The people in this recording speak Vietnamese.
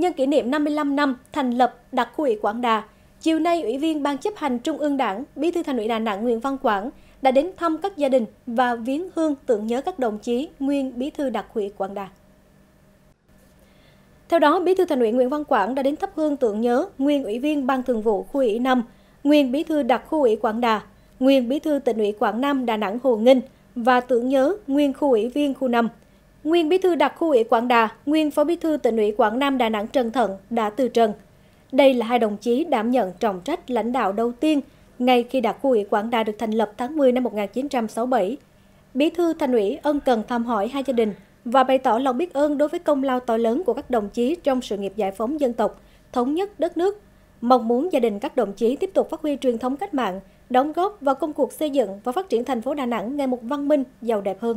nhân kỷ niệm 55 năm thành lập đặc khu ủy Quảng Đà, chiều nay Ủy viên Ban chấp hành Trung ương Đảng, Bí thư Thành ủy Đà Nẵng Nguyễn Văn Quảng đã đến thăm các gia đình và viếng hương tưởng nhớ các đồng chí nguyên Bí thư đặc khu ủy Quảng Đà. Theo đó, Bí thư Thành ủy Nguyễn Văn Quảng đã đến thắp hương tưởng nhớ nguyên Ủy viên Ban Thường vụ Khu ủy 5, nguyên Bí thư đặc khu ủy Quảng Đà, nguyên Bí thư tỉnh ủy Quảng Nam Đà Nẵng Hồ Nghinh và tưởng nhớ nguyên khu ủy viên khu 5 Nguyên Bí thư đặc khu ủy Quảng Đà, nguyên Phó Bí thư tỉnh ủy Quảng Nam Đà Nẵng Trần Thận đã từ trần. Đây là hai đồng chí đảm nhận trọng trách lãnh đạo đầu tiên ngay khi đặc khu ủy Quảng Đà được thành lập tháng 10 năm 1967. Bí thư thành ủy ân cần thăm hỏi hai gia đình và bày tỏ lòng biết ơn đối với công lao to lớn của các đồng chí trong sự nghiệp giải phóng dân tộc, thống nhất đất nước. Mong muốn gia đình các đồng chí tiếp tục phát huy truyền thống cách mạng, đóng góp vào công cuộc xây dựng và phát triển thành phố Đà Nẵng ngày một văn minh, giàu đẹp hơn.